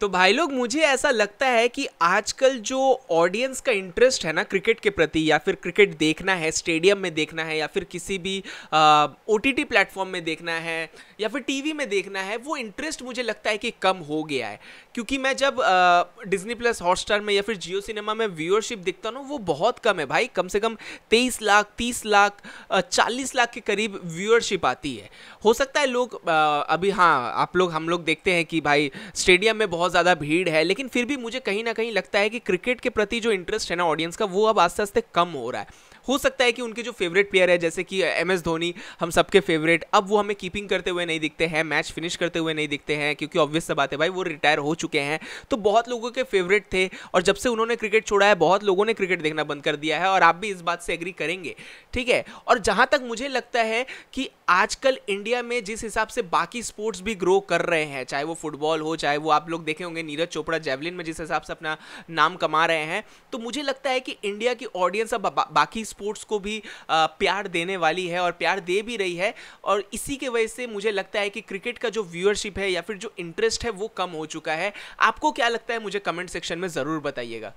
तो भाई लोग मुझे ऐसा लगता है कि आजकल जो ऑडियंस का इंटरेस्ट है ना क्रिकेट के प्रति या फिर क्रिकेट देखना है स्टेडियम में देखना है या फिर किसी भी ओ टी टी प्लेटफॉर्म में देखना है या फिर टीवी में देखना है वो इंटरेस्ट मुझे लगता है कि कम हो गया है क्योंकि मैं जब डिज्नी प्लस हॉटस्टार में या फिर जियो सिनेमा में व्यूअरशिप देखता हूँ वो बहुत कम है भाई कम से कम तेईस लाख तीस लाख चालीस लाख के करीब व्यूअरशिप आती है हो सकता है लोग आ, अभी हाँ आप लोग हम लोग देखते हैं कि भाई स्टेडियम में बहुत बहुत ज़्यादा भीड़ है लेकिन फिर भी मुझे कहीं ना कहीं लगता है कि क्रिकेट के प्रति जो इंटरेस्ट है ना ऑडियंस का वो अब आस्ते आस्ते कम हो रहा है हो सकता है कि उनके जो फेवरेट प्लेयर है जैसे कि एम एस धोनी हम सबके फेवरेट अब वो हमें कीपिंग करते हुए नहीं दिखते हैं मैच फिनिश करते हुए नहीं दिखते हैं क्योंकि ऑब्वियस बात है भाई वो रिटायर हो चुके हैं तो बहुत लोगों के फेवरेट थे और जब से उन्होंने क्रिकेट छोड़ा है बहुत लोगों ने क्रिकेट देखना बंद कर दिया है और आप भी इस बात से एग्री करेंगे ठीक है और जहाँ तक मुझे लगता है कि आजकल इंडिया में जिस हिसाब से बाकी स्पोर्ट्स भी ग्रो कर रहे हैं चाहे वो फुटबॉल हो चाहे वो आप लोग देखे होंगे नीरज चोपड़ा जेवलिन में जिस हिसाब से अपना नाम कमा रहे हैं तो मुझे लगता है कि इंडिया की ऑडियंस अब बाकी स्पोर्ट्स को भी प्यार देने वाली है और प्यार दे भी रही है और इसी के वजह से मुझे लगता है कि क्रिकेट का जो व्यूअरशिप है या फिर जो इंटरेस्ट है वो कम हो चुका है आपको क्या लगता है मुझे कमेंट सेक्शन में ज़रूर बताइएगा